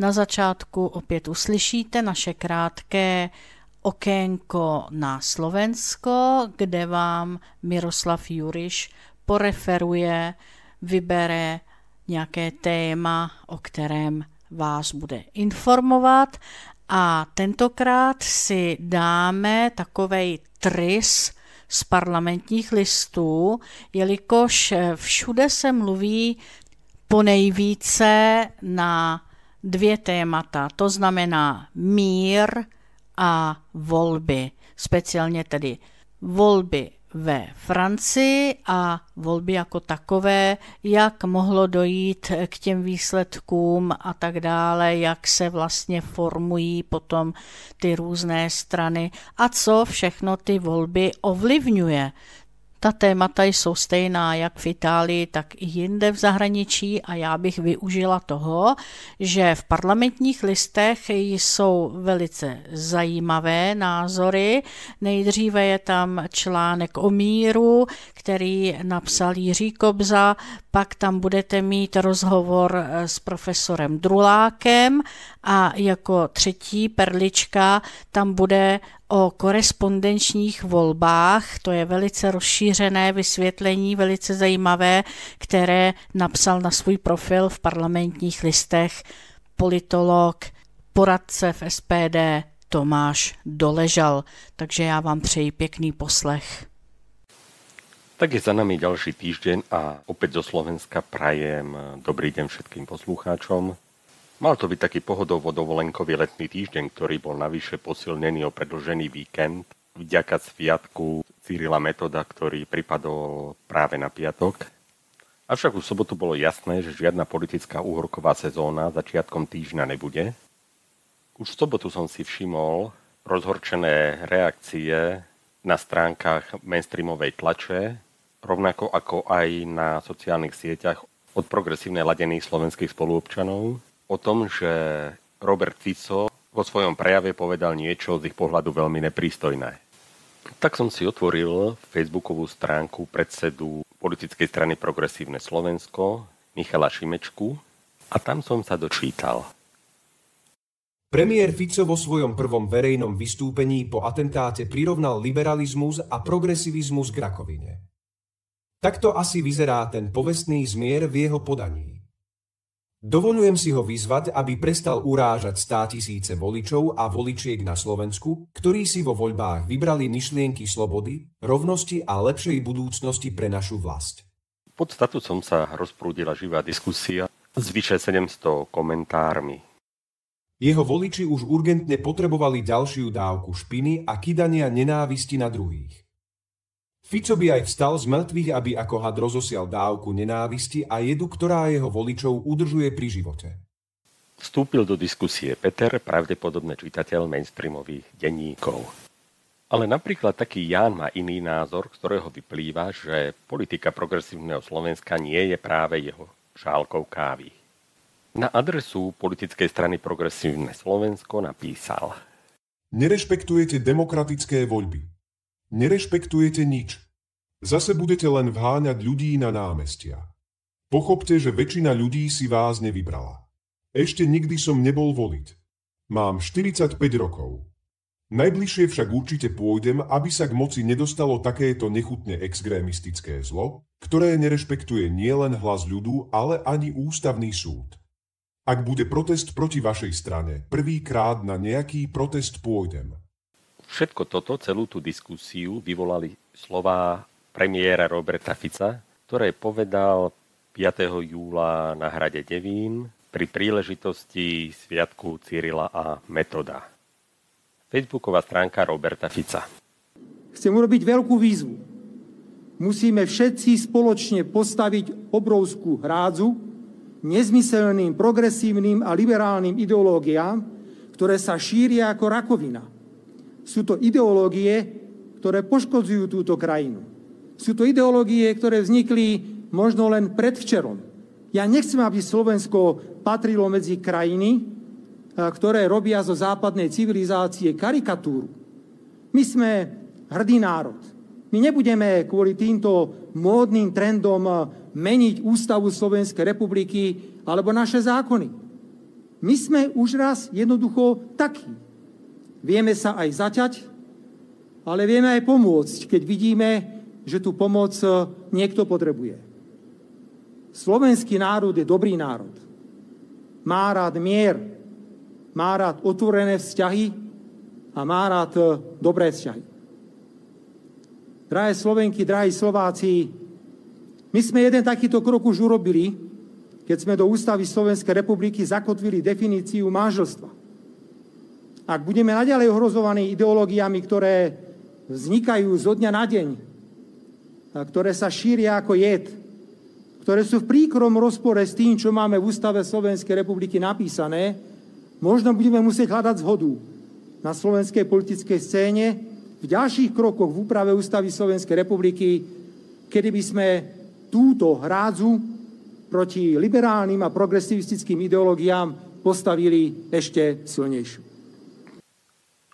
Na začátku opět uslyšíte naše krátké okénko na Slovensko, kde vám Miroslav Juriš poreferuje, vybere nějaké téma, o kterém vás bude informovat. A tentokrát si dáme takovej trys z parlamentních listů, jelikož všude se mluví po nejvíce na dvě témata, to znamená mír a volby, speciálně tedy volby ve Francii a volby jako takové, jak mohlo dojít k těm výsledkům a tak dále, jak se vlastně formují potom ty různé strany a co všechno ty volby ovlivňuje. Ta témata jsou stejná jak v Itálii, tak i jinde v zahraničí a já bych využila toho, že v parlamentních listech jsou velice zajímavé názory. Nejdříve je tam článek o míru, který napsal Jiří Kobza, pak tam budete mít rozhovor eh, s profesorem Drulákem a jako třetí perlička tam bude o korespondenčních volbách. To je velice rozšířené vysvětlení, velice zajímavé, které napsal na svůj profil v parlamentních listech politolog, poradce v SPD Tomáš Doležal. Takže já vám přeji pěkný poslech. Tak je za nami ďalší týždeň a opäť zo Slovenska prajem dobrý deň všetkým poslucháčom. Mal to byť taký pohodovo dovolenkový letný týždeň, ktorý bol navyše posilnený o predlžený víkend vďaka sviatku Cyrila Metoda, ktorý pripadol práve na piatok. Avšak v sobotu bolo jasné, že žiadna politická úhorková sezóna začiatkom týždňa nebude. Už v sobotu som si všimol rozhorčené reakcie na stránkach mainstreamovej tlače, rovnako ako aj na sociálnych sieťach od progresívne ladených slovenských spoluobčanov, o tom, že Robert Fico vo svojom prejave povedal niečo z ich pohľadu veľmi neprístojné. Tak som si otvoril facebookovú stránku predsedu politickej strany Progresívne Slovensko Michala Šimečku a tam som sa dočítal. Premiér Fico vo svojom prvom verejnom vystúpení po atentáte prirovnal liberalizmus a progresivizmus k rakovine. Takto asi vyzerá ten povestný zmier v jeho podaní. Dovolujem si ho vyzvať, aby prestal urážať stá tisíce voličov a voličiek na Slovensku, ktorí si vo voľbách vybrali myšlienky slobody, rovnosti a lepšej budúcnosti pre našu vlast. Pod statusom sa rozprúdila živá diskusia s vyše 700 komentármi. Jeho voliči už urgentne potrebovali ďalšiu dávku špiny a kydania nenávisti na druhých. Fico by aj vstal z mŕtvych, aby ako had rozosial dávku nenávisti a jedu, ktorá jeho voličov udržuje pri živote. Vstúpil do diskusie Peter, pravdepodobne čitateľ mainstreamových denníkov. Ale napríklad taký Ján má iný názor, z ktorého vyplýva, že politika progresívneho Slovenska nie je práve jeho šálkou kávy. Na adresu politickej strany Progresívne Slovensko napísal Nerešpektujete demokratické voľby. Nerešpektujete nič. Zase budete len vháňať ľudí na námestia. Pochopte, že väčšina ľudí si vás nevybrala. Ešte nikdy som nebol voliť. Mám 45 rokov. Najbližšie však určite pôjdem, aby sa k moci nedostalo takéto nechutne exgrémistické zlo, ktoré nerešpektuje nielen hlas ľudu, ale ani ústavný súd. Ak bude protest proti vašej strane, prvýkrát na nejaký protest pôjdem. Všetko toto, celú tú diskusiu vyvolali slova premiéra Roberta Fica, ktoré povedal 5. júla na hrade Devín pri príležitosti Sviatku Cyrila a Metoda. Facebooková stránka Roberta Fica. Chcem urobiť veľkú výzvu. Musíme všetci spoločne postaviť obrovskú hrádzu nezmyselným progresívnym a liberálnym ideológiám, ktoré sa šíria ako rakovina – Sú to ideológie, ktoré poškodzujú túto krajinu. Sú to ideológie, ktoré vznikli možno len predvčerom. Ja nechcem, aby Slovensko patrilo medzi krajiny, eh, ktoré robia zo západnej civilizácie karikatúru. My sme hrdý národ. My nebudeme kvôli týmto módnym trendom eh, meniť ústavu Slovenskej republiky alebo naše zákony. My sme už raz jednoducho takí. Vieme sa aj zaťať, ale vieme aj pomôcť, keď vidíme, že tu pomoc eh, niekto potrebuje. Slovenský národ je dobrý národ. Má rád mier, má rád otvorené vzťahy a má rád eh, dobré vzťahy. Drahé Slovenky, drahí Slováci, my sme jeden takýto krok už urobili, keď sme do ústavy Slovenskej republiky zakotvili definíciu manželstva. Ak budeme naďalej ohrozovaní ideológiami, ktoré vznikajú zo dňa na deň, ktoré sa šíria ako jed, ktoré sú v príkrom rozpore s tým, čo máme v Ústave Slovenskej republiky napísané, možno budeme musieť hľadať zhodu na slovenskej politickej scéne v ďalších krokoch v úprave Ústavy Slovenskej republiky, kedy by sme túto hrádzu proti liberálnym a progresivistickým ideológiám postavili ešte silnejšiu.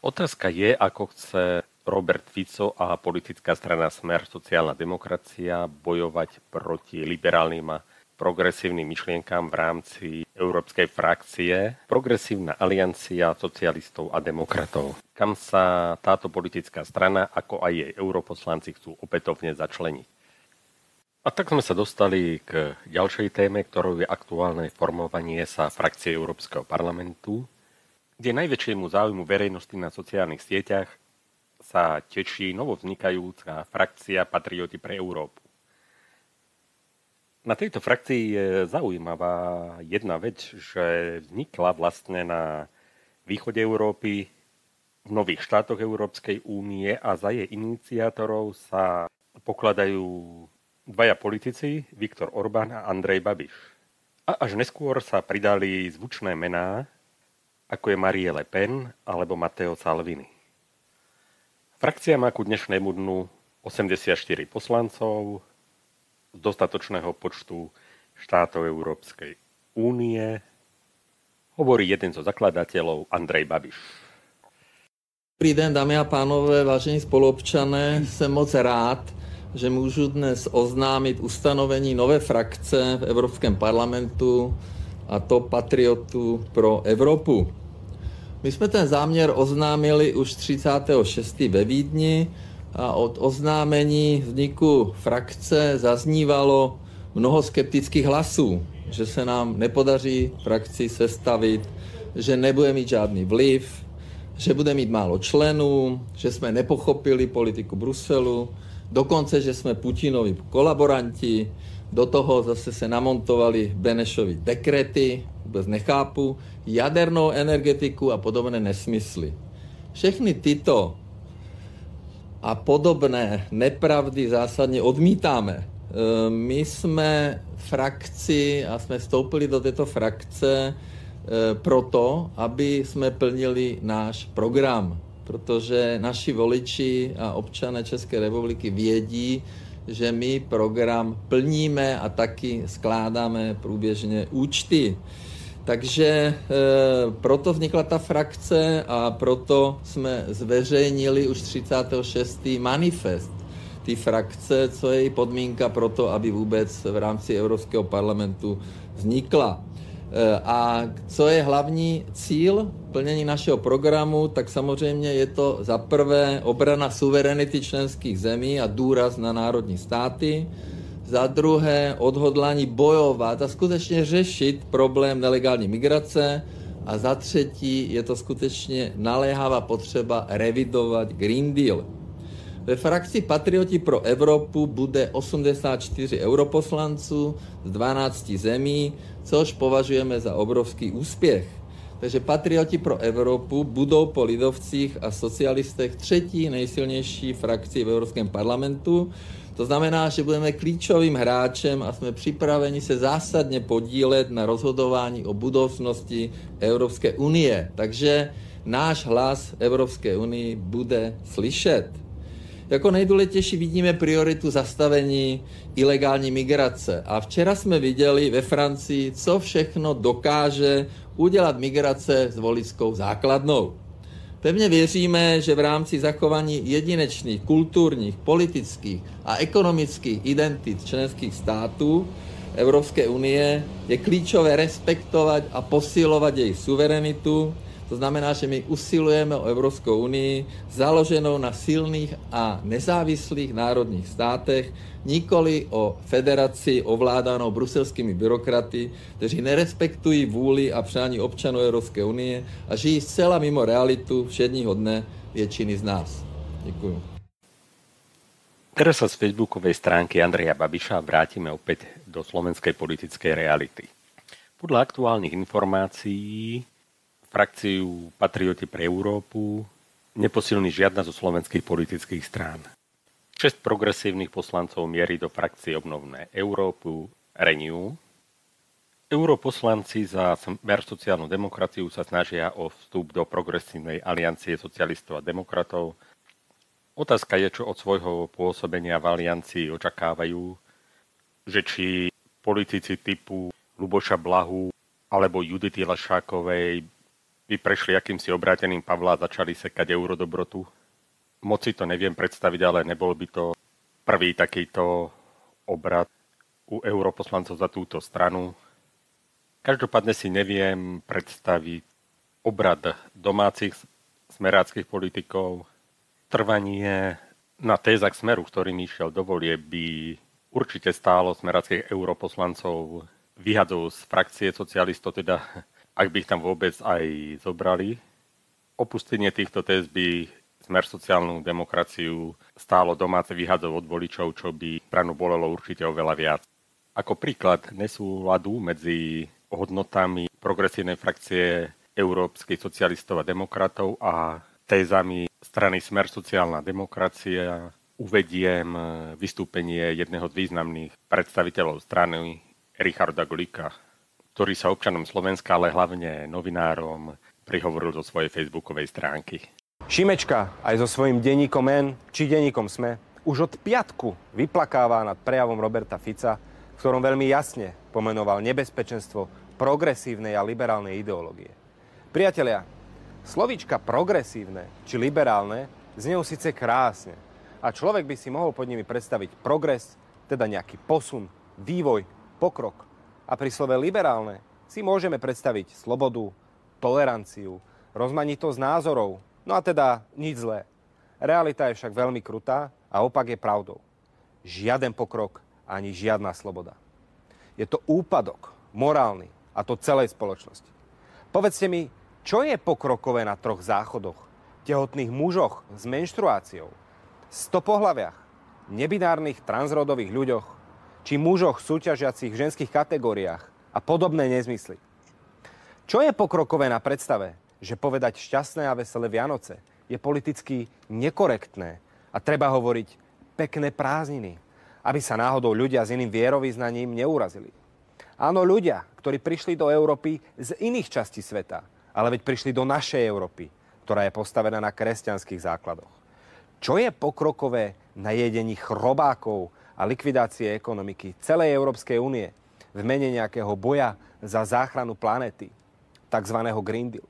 Otázka je, ako chce Robert Fico a politická strana Smer sociálna demokracia bojovať proti liberálnym a progresívnym myšlienkám v rámci európskej frakcie Progresívna aliancia socialistov a demokratov, kam sa táto politická strana, ako aj jej europoslanci chcú opätovne začleniť. A tak sme sa dostali k ďalšej téme, ktorou je aktuálne formovanie sa frakcie Európskeho parlamentu, kde najväčšiemu záujmu verejnosti na sociálnych sieťach sa teší novovznikajúca frakcia Patrioti pre Európu. Na tejto frakcii je zaujímavá jedna vec, že vznikla vlastne na východe Európy, v nových štátoch Európskej únie a za jej iniciátorov sa pokladajú dvaja politici, Viktor Orbán a Andrej Babiš. A až neskôr sa pridali zvučné mená, ako je Marie Le Pen alebo Matteo Salvini. Frakcia má ku dnešnému dnu 84 poslancov z dostatočného počtu štátov Európskej únie, hovorí jeden zo zakladateľov Andrej Babiš. Dobrý den, dámy a pánové, vážení spoluobčané, jsem moc rád, že můžu dnes oznámit ustanovení nové frakce v Evropském parlamentu, a to patriotů pro Evropu. My jsme ten záměr oznámili už 36. ve Vídni a od oznámení vzniku frakce zaznívalo mnoho skeptických hlasů, že se nám nepodaří frakci sestavit, že nebude mít žádný vliv, že bude mít málo členů, že jsme nepochopili politiku Bruselu, dokonce, že jsme Putinovi kolaboranti, do toho zase se namontovali Benešovy dekrety, vůbec nechápu, jadernou energetiku a podobné nesmysly. Všechny tyto a podobné nepravdy zásadně odmítáme. E, my jsme frakci a jsme vstoupili do této frakce e, proto, aby jsme plnili náš program, protože naši voliči a občané České republiky vědí, že my program plníme a taky skládáme průběžně účty. Takže e, proto vznikla ta frakce a proto jsme zveřejnili už 36. manifest ty frakce, co je její podmínka pro to, aby vůbec v rámci Evropského parlamentu vznikla. Eh, a co je hlavní cíl plnění našeho programu, tak samozřejmě je to za prvé obrana suverenity členských zemí a důraz na národní státy, za druhé odhodlání bojovat a skutečně řešit problém nelegální migrace a za třetí je to skutečně naléhavá potřeba revidovat Green Deal. Ve frakci Patrioti pro Evropu bude 84 europoslanců z 12 zemí, což považujeme za obrovský úspěch. Takže Patrioti pro Evropu budou po lidovcích a socialistech třetí nejsilnější frakci v Evropském parlamentu. To znamená, že budeme klíčovým hráčem a jsme připraveni se zásadně podílet na rozhodování o budoucnosti Evropské unie. Takže náš hlas Evropské unii bude slyšet. Jako nejdůležitější vidíme prioritu zastavení ilegální migrace. A včera jsme viděli ve Francii, co všechno dokáže udělat migrace s voličskou základnou. Pevně věříme, že v rámci zachování jedinečných kulturních, politických a ekonomických identit členských států Evropské unie je klíčové respektovat a posilovat jejich suverenitu, to znamená, že my usilujeme o Evropskou unii založenou na silných a nezávislých národních státech, nikoli o federaci ovládanou bruselskými byrokraty, kteří nerespektují vůli a přání občanů Evropské unie a žijí zcela mimo realitu všedního dne většiny z nás. Děkuji. Teraz sa z facebookovej stránky Andreja Babiša vrátime opäť do slovenskej politickej reality. Podľa aktuálnych informácií frakciu Patrioti pre Európu neposilní žiadna zo slovenských politických strán. Šest progresívnych poslancov mierí do frakcie obnovné Európu Renew. Europoslanci za smer sociálnu demokraciu sa snažia o vstup do progresívnej aliancie socialistov a demokratov. Otázka je, čo od svojho pôsobenia v aliancii očakávajú, že či politici typu Luboša Blahu alebo Judity Lašákovej by prešli akýmsi obráteným Pavla a začali sekať eurodobrotu. Moc si to neviem predstaviť, ale nebol by to prvý takýto obrad u europoslancov za túto stranu. Každopádne si neviem predstaviť obrad domácich smeráckých politikov, trvanie na tézach smeru, ktorý išiel do volie, by určite stálo smeráckých europoslancov vyhadzov z frakcie socialistov, teda ak by ich tam vôbec aj zobrali. Opustenie týchto test by smer sociálnu demokraciu stálo domáce vyhadzov od voličov, čo by pranu bolelo určite oveľa viac. Ako príklad nesúladu medzi hodnotami progresívnej frakcie európskej socialistov a demokratov a tézami strany Smer sociálna demokracia uvediem vystúpenie jedného z významných predstaviteľov strany Richarda Glika, ktorý sa občanom Slovenska, ale hlavne novinárom prihovoril zo svojej facebookovej stránky. Šimečka aj so svojím denníkom N či denníkom SME už od piatku vyplakáva nad prejavom Roberta Fica, v ktorom veľmi jasne pomenoval nebezpečenstvo progresívnej a liberálnej ideológie. Priatelia, slovíčka progresívne či liberálne znejú síce krásne a človek by si mohol pod nimi predstaviť progres, teda nejaký posun, vývoj, pokrok a pri slove liberálne si môžeme predstaviť slobodu, toleranciu, rozmanitosť názorov, no a teda nič zlé. Realita je však veľmi krutá a opak je pravdou. Žiaden pokrok ani žiadna sloboda. Je to úpadok, morálny, a to celej spoločnosti. Povedzte mi, čo je pokrokové na troch záchodoch, tehotných mužoch s menštruáciou, stopohlaviach, nebinárnych transrodových ľuďoch, či mužoch súťažiacich v ženských kategóriách a podobné nezmysly. Čo je pokrokové na predstave, že povedať šťastné a veselé Vianoce je politicky nekorektné a treba hovoriť pekné prázdniny, aby sa náhodou ľudia s iným vierovýznaním neurazili. Áno, ľudia, ktorí prišli do Európy z iných častí sveta, ale veď prišli do našej Európy, ktorá je postavená na kresťanských základoch. Čo je pokrokové na jedení chrobákov a likvidácie ekonomiky celej Európskej únie v mene nejakého boja za záchranu planety, tzv. Green Deal.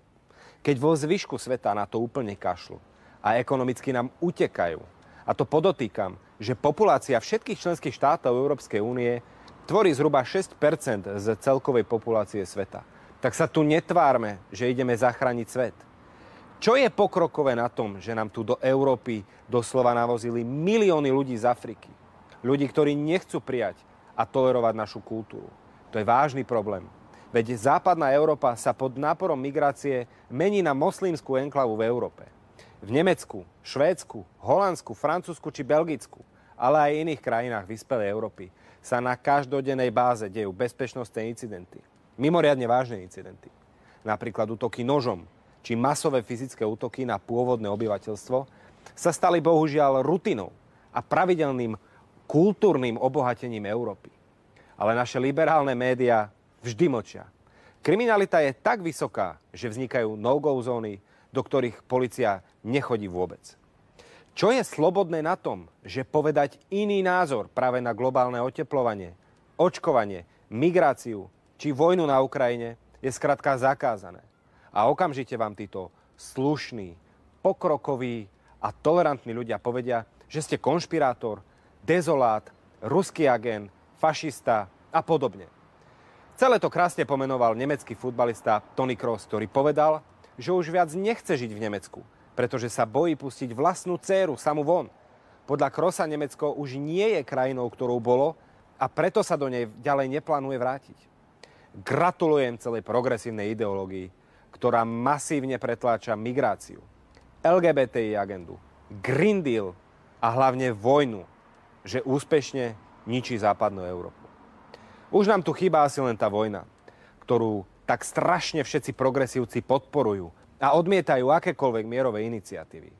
Keď vo zvyšku sveta na to úplne kašlu a ekonomicky nám utekajú, a to podotýkam, že populácia všetkých členských štátov Európskej únie tvorí zhruba 6 z celkovej populácie sveta. Tak sa tu netvárme, že ideme zachrániť svet. Čo je pokrokové na tom, že nám tu do Európy doslova navozili milióny ľudí z Afriky? Ľudí, ktorí nechcú prijať a tolerovať našu kultúru. To je vážny problém. Veď západná Európa sa pod náporom migrácie mení na moslimskú enklavu v Európe. V Nemecku, Švédsku, Holandsku, Francúzsku či Belgicku, ale aj iných krajinách vyspelej Európy sa na každodennej báze dejú bezpečnostné incidenty. Mimoriadne vážne incidenty. Napríklad útoky nožom či masové fyzické útoky na pôvodné obyvateľstvo sa stali bohužiaľ rutinou a pravidelným kultúrnym obohatením Európy. Ale naše liberálne média vždy močia. Kriminalita je tak vysoká, že vznikajú no-go zóny, do ktorých policia nechodí vôbec. Čo je slobodné na tom, že povedať iný názor práve na globálne oteplovanie, očkovanie, migráciu či vojnu na Ukrajine je zkrátka zakázané. A okamžite vám títo slušní, pokrokoví a tolerantní ľudia povedia, že ste konšpirátor, dezolát, ruský agent, fašista a podobne. Celé to krásne pomenoval nemecký futbalista Tony Kroos, ktorý povedal, že už viac nechce žiť v Nemecku, pretože sa bojí pustiť vlastnú dceru samu von. Podľa Krosa Nemecko už nie je krajinou, ktorou bolo a preto sa do nej ďalej neplánuje vrátiť. Gratulujem celej progresívnej ideológii, ktorá masívne pretláča migráciu, LGBTI agendu, Green Deal a hlavne vojnu že úspešne ničí západnú Európu. Už nám tu chýba asi len tá vojna, ktorú tak strašne všetci progresívci podporujú a odmietajú akékoľvek mierové iniciatívy.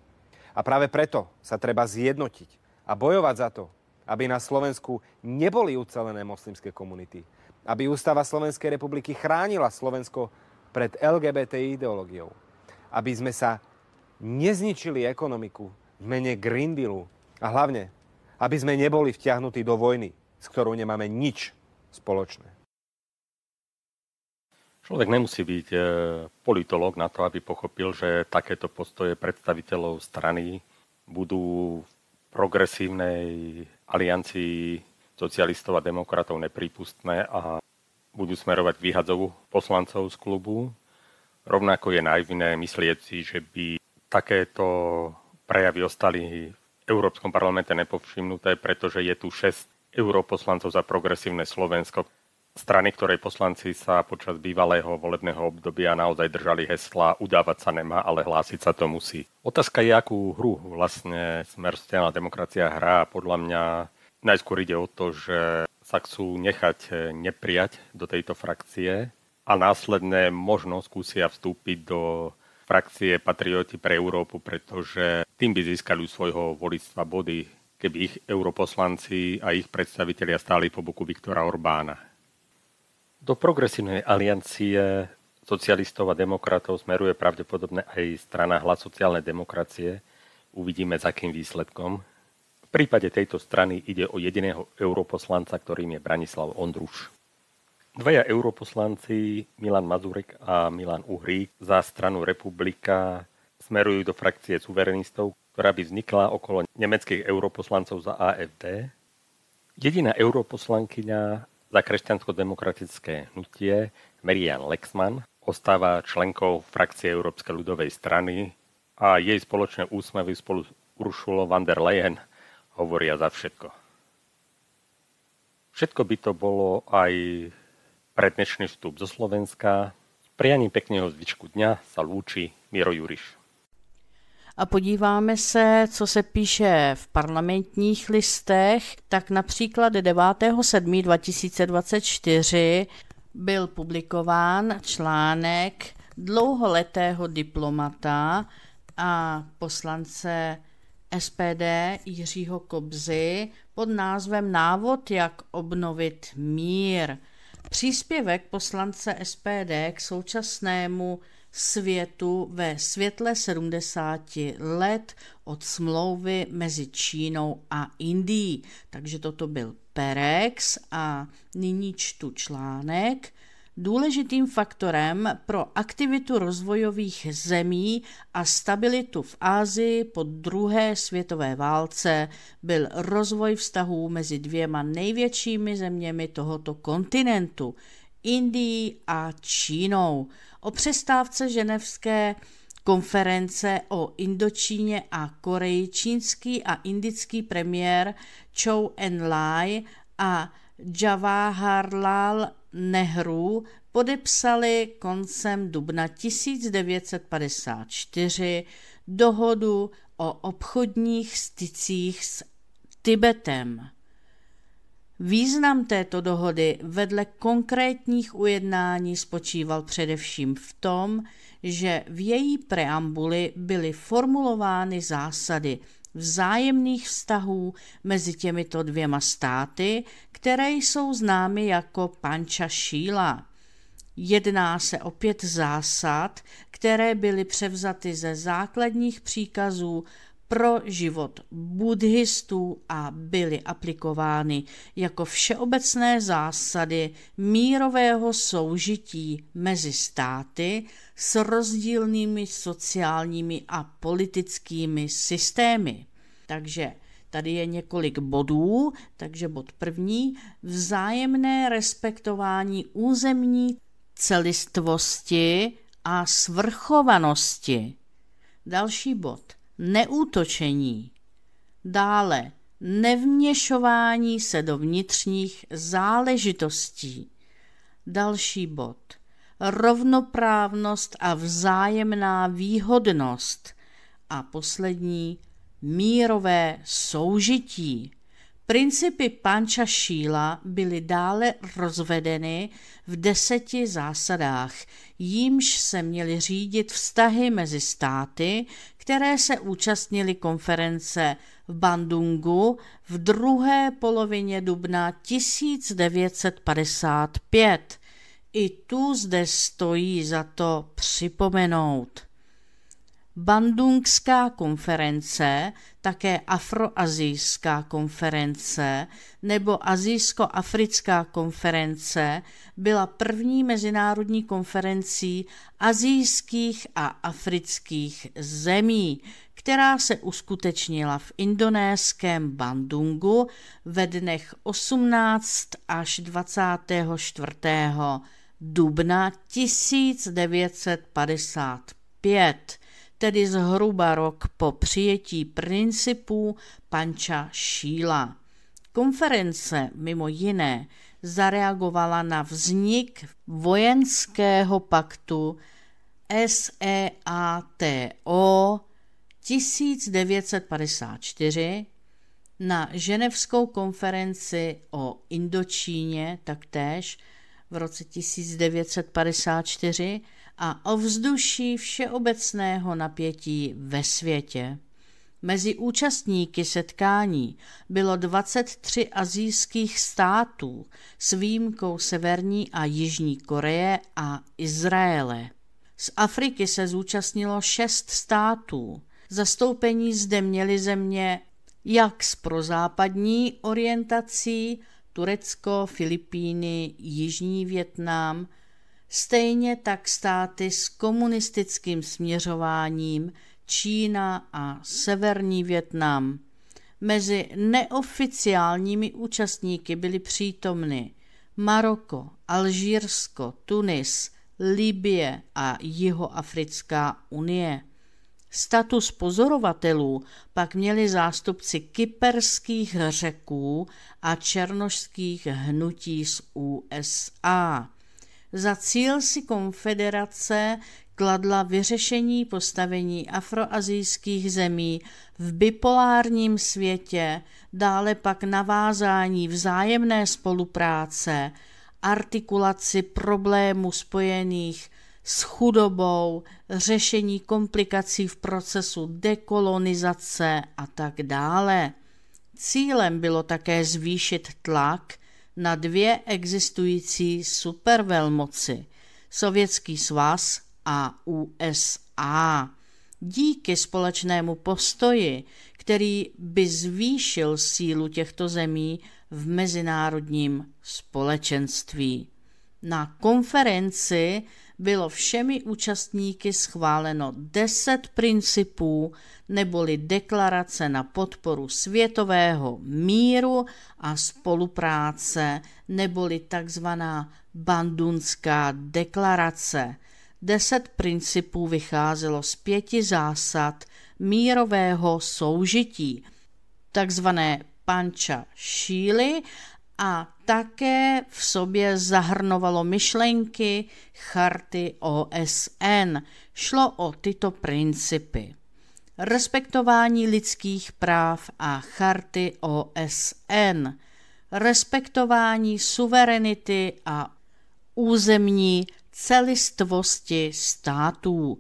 A práve preto sa treba zjednotiť a bojovať za to, aby na Slovensku neboli ucelené moslimské komunity, aby ústava Slovenskej republiky chránila Slovensko pred LGBT ideológiou, aby sme sa nezničili ekonomiku v mene Green Dealu a hlavne, aby sme neboli vtiahnutí do vojny, s ktorou nemáme nič spoločné. Člověk nemusí být eh, politolog na to, aby pochopil, že takéto postoje představitelů strany budou v progresívnej aliancii socialistov a demokratov neprípustné a budú smerovať výhadzovu poslancov z klubu. Rovnako je naivné myslieť si, že by takéto prejavy ostali v Európskom parlamente nepovšimnuté, pretože je tu 6 europoslancov za progresívne Slovensko, strany, ktorej poslanci sa počas bývalého volebného obdobia naozaj držali hesla udávať sa nemá, ale hlásiť sa to musí. Otázka je, akú hru vlastne smer sociálna demokracia hrá. Podľa mňa najskôr ide o to, že sa chcú nechať eh, neprijať do tejto frakcie a následne možno skúsia vstúpiť do frakcie Patrioti pre Európu, pretože Tým by získali svojho voličstva body, keby ich europoslanci a ich predstavitelia stáli po boku Viktora Orbána. Do progresívnej aliancie socialistov a demokratov smeruje pravdepodobne aj strana hlas sociálnej demokracie. Uvidíme, za akým výsledkom. V prípade tejto strany ide o jediného europoslanca, ktorým je Branislav Ondruš. Dvaja europoslanci, Milan Mazurek a Milan Uhrík za stranu Republika smerujú do frakcie suverenistov, ktorá by vznikla okolo nemeckých europoslancov za AFD. Jediná europoslankyňa za kresťansko-demokratické hnutie Marian Lexman ostáva členkou frakcie Európskej ľudovej strany a jej spoločné úsmevy spolu s Uršulo van der Leyen hovoria za všetko. Všetko by to bolo aj pre dnešný vstup zo Slovenska. prianím pekného zvyčku dňa sa lúči Miro Juriš a podíváme se, co se píše v parlamentních listech, tak například 9.7.2024 byl publikován článek dlouholetého diplomata a poslance SPD Jiřího Kobzy pod názvem Návod, jak obnovit mír. Příspěvek poslance SPD k současnému světu ve světle 70 let od smlouvy mezi Čínou a Indií. Takže toto byl Perex a nyní čtu článek. Důležitým faktorem pro aktivitu rozvojových zemí a stabilitu v Ázii po druhé světové válce byl rozvoj vztahů mezi dvěma největšími zeměmi tohoto kontinentu, Indií a Čínou. O přestávce ženevské konference o Indočíně a Koreji čínský a indický premiér Chou En-lai a Jawaharlal Nehru podepsali koncem dubna 1954 dohodu o obchodních stycích s Tibetem. Význam této dohody vedle konkrétních ujednání spočíval především v tom, že v její preambuli byly formulovány zásady vzájemných vztahů mezi těmito dvěma státy, které jsou známy jako panča šíla. Jedná se o pět zásad, které byly převzaty ze základních příkazů pro život buddhistů a byly aplikovány jako všeobecné zásady mírového soužití mezi státy s rozdílnými sociálními a politickými systémy. Takže Tady je několik bodů, takže bod první, vzájemné respektování územní celistvosti a svrchovanosti. Další bod, neútočení. Dále nevměšování se do vnitřních záležitostí. Další bod. Rovnoprávnost a vzájemná výhodnost. A poslední mírové soužití. Principy Panča Šíla byly dále rozvedeny v deseti zásadách, jímž se měly řídit vztahy mezi státy, které se účastnily konference v Bandungu v druhé polovině dubna 1955. I tu zde stojí za to připomenout. Bandungská konference, také Afroazijská konference nebo Azijsko-africká konference byla první mezinárodní konferencí azijských a afrických zemí, která se uskutečnila v indonéském Bandungu ve dnech 18 až 24. dubna 1955 tedy zhruba rok po přijetí principů Panča Šíla. Konference mimo jiné zareagovala na vznik vojenského paktu e SEATO 1954 na ženevskou konferenci o Indočíně taktéž v roce 1954 a ovzduší všeobecného napětí ve světě. Mezi účastníky setkání bylo 23 azijských států s výjimkou Severní a Jižní Koreje a Izraele. Z Afriky se zúčastnilo šest států. Zastoupení zde měly země jak s prozápadní orientací, Turecko, Filipíny, Jižní Větnam – Stejně tak státy s komunistickým směřováním Čína a Severní Větnam. Mezi neoficiálními účastníky byly přítomny Maroko, Alžírsko, Tunis, Libie a Jihoafrická unie. Status pozorovatelů pak měli zástupci kyperských řeků a černošských hnutí z USA. Za cíl si konfederace kladla vyřešení postavení afroazijských zemí v bipolárním světě, dále pak navázání vzájemné spolupráce, artikulaci problémů spojených s chudobou, řešení komplikací v procesu dekolonizace a tak dále. Cílem bylo také zvýšit tlak na dvě existující supervelmoci Sovětský svaz a USA. Díky společnému postoji, který by zvýšil sílu těchto zemí v mezinárodním společenství. Na konferenci bylo všemi účastníky schváleno 10 principů neboli deklarace na podporu světového míru a spolupráce neboli takzvaná Bandunská deklarace. Deset principů vycházelo z pěti zásad mírového soužití, takzvané panča šíly a také v sobě zahrnovalo myšlenky charty OSN. Šlo o tyto principy. Respektování lidských práv a charty OSN, respektování suverenity a územní celistvosti států,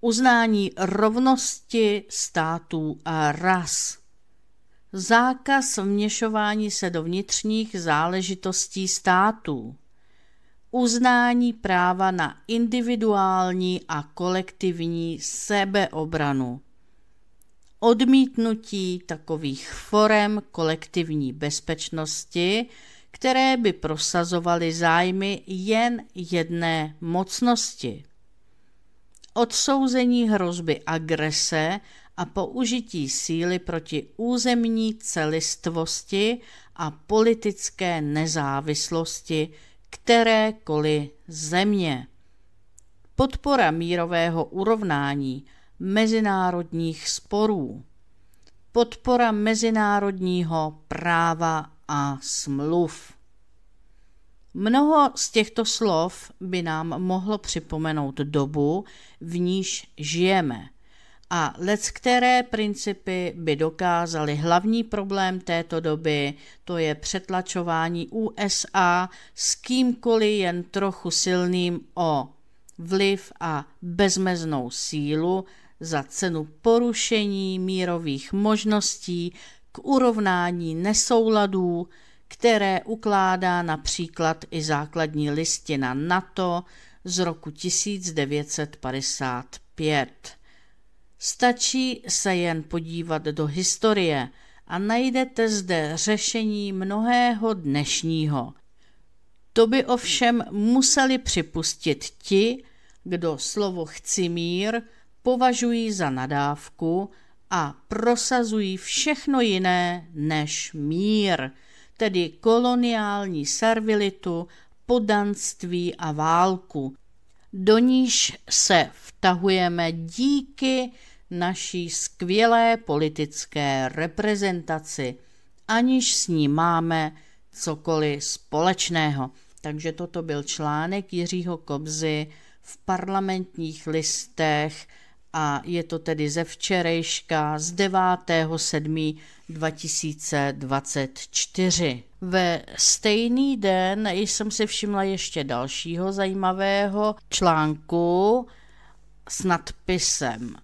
uznání rovnosti států a ras zákaz vměšování se do vnitřních záležitostí států, uznání práva na individuální a kolektivní sebeobranu, odmítnutí takových forem kolektivní bezpečnosti, které by prosazovaly zájmy jen jedné mocnosti. Odsouzení hrozby agrese a použití síly proti územní celistvosti a politické nezávislosti kterékoliv země. Podpora mírového urovnání mezinárodních sporů. Podpora mezinárodního práva a smluv. Mnoho z těchto slov by nám mohlo připomenout dobu, v níž žijeme – a které principy by dokázaly hlavní problém této doby, to je přetlačování USA s kýmkoliv jen trochu silným o vliv a bezmeznou sílu za cenu porušení mírových možností k urovnání nesouladů, které ukládá například i základní listina NATO z roku 1955. Stačí se jen podívat do historie a najdete zde řešení mnohého dnešního. To by ovšem museli připustit ti, kdo slovo chci mír považují za nadávku a prosazují všechno jiné než mír, tedy koloniální servilitu, podanství a válku – do níž se vtahujeme díky naší skvělé politické reprezentaci, aniž s ní máme cokoliv společného. Takže toto byl článek Jiřího Kobzy v parlamentních listech a je to tedy ze včerejška z 9.7.2024. Ve stejný den jsem si všimla ještě dalšího zajímavého článku s nadpisem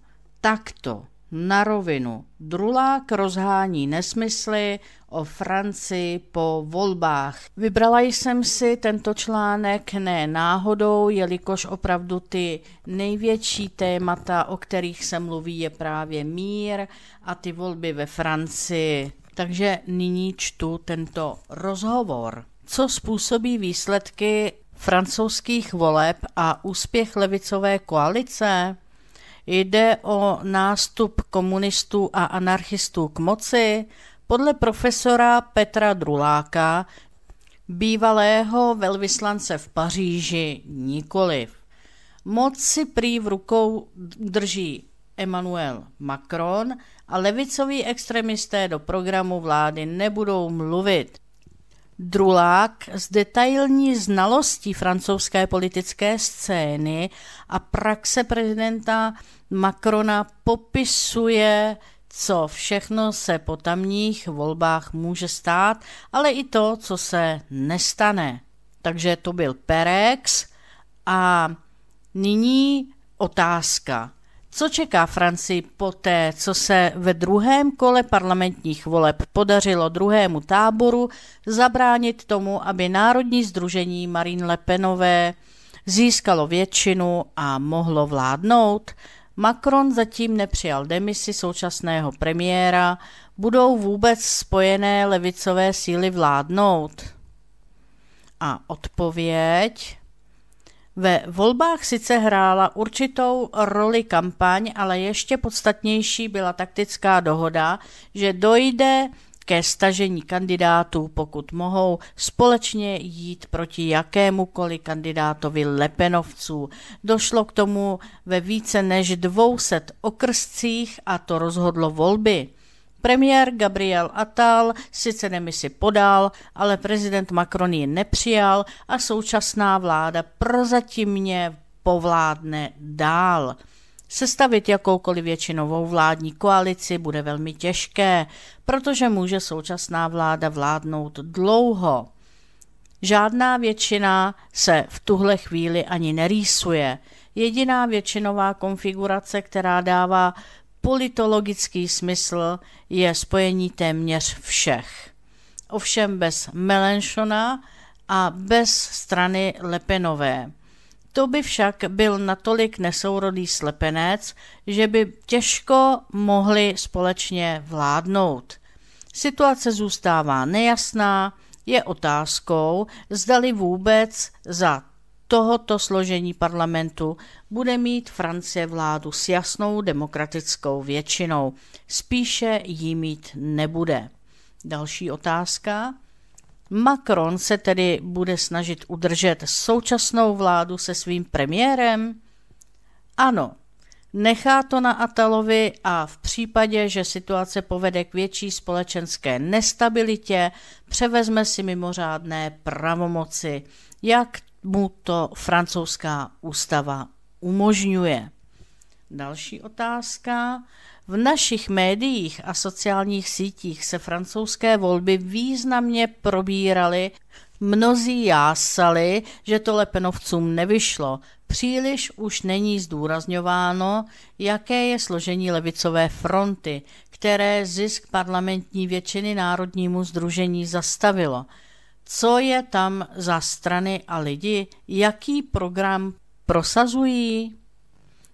Takto na rovinu. Drulák rozhání nesmysly o Francii po volbách. Vybrala jsem si tento článek ne náhodou, jelikož opravdu ty největší témata, o kterých se mluví, je právě mír a ty volby ve Francii. Takže nyní čtu tento rozhovor. Co způsobí výsledky francouzských voleb a úspěch levicové koalice? Jde o nástup komunistů a anarchistů k moci? Podle profesora Petra Druláka, bývalého velvyslance v Paříži, nikoliv. Moc si prý v rukou drží Emmanuel Macron a levicoví extremisté do programu vlády nebudou mluvit. Drulák s detailní znalostí francouzské politické scény a praxe prezidenta Macrona popisuje, co všechno se po tamních volbách může stát, ale i to, co se nestane. Takže to byl Perex a nyní otázka. Co čeká Francii po té, co se ve druhém kole parlamentních voleb podařilo druhému táboru zabránit tomu, aby Národní združení Marine Le Penové získalo většinu a mohlo vládnout? Macron zatím nepřijal demisi současného premiéra, budou vůbec spojené levicové síly vládnout? A odpověď? Ve volbách sice hrála určitou roli kampaň, ale ještě podstatnější byla taktická dohoda, že dojde ke stažení kandidátů, pokud mohou společně jít proti jakémukoliv kandidátovi Lepenovců. Došlo k tomu ve více než 200 okrscích a to rozhodlo volby. Premiér Gabriel Attal sice demisi podal, ale prezident Macron ji nepřijal a současná vláda prozatímně povládne dál. Sestavit jakoukoliv většinovou vládní koalici bude velmi těžké, protože může současná vláda vládnout dlouho. Žádná většina se v tuhle chvíli ani nerýsuje. Jediná většinová konfigurace, která dává politologický smysl je spojení téměř všech. Ovšem bez Melenšona a bez strany Lepenové. To by však byl natolik nesourodý slepenec, že by těžko mohli společně vládnout. Situace zůstává nejasná, je otázkou, zdali vůbec za tohoto složení parlamentu bude mít Francie vládu s jasnou demokratickou většinou. Spíše jí mít nebude. Další otázka. Macron se tedy bude snažit udržet současnou vládu se svým premiérem? Ano, nechá to na Atalovi a v případě, že situace povede k větší společenské nestabilitě, převezme si mimořádné pravomoci, jak mu to francouzská ústava umožňuje. Další otázka. V našich médiích a sociálních sítích se francouzské volby významně probíraly. Mnozí jásali, že to Lepenovcům nevyšlo. Příliš už není zdůrazňováno, jaké je složení levicové fronty, které zisk parlamentní většiny Národnímu združení zastavilo – co je tam za strany a lidi, jaký program prosazují.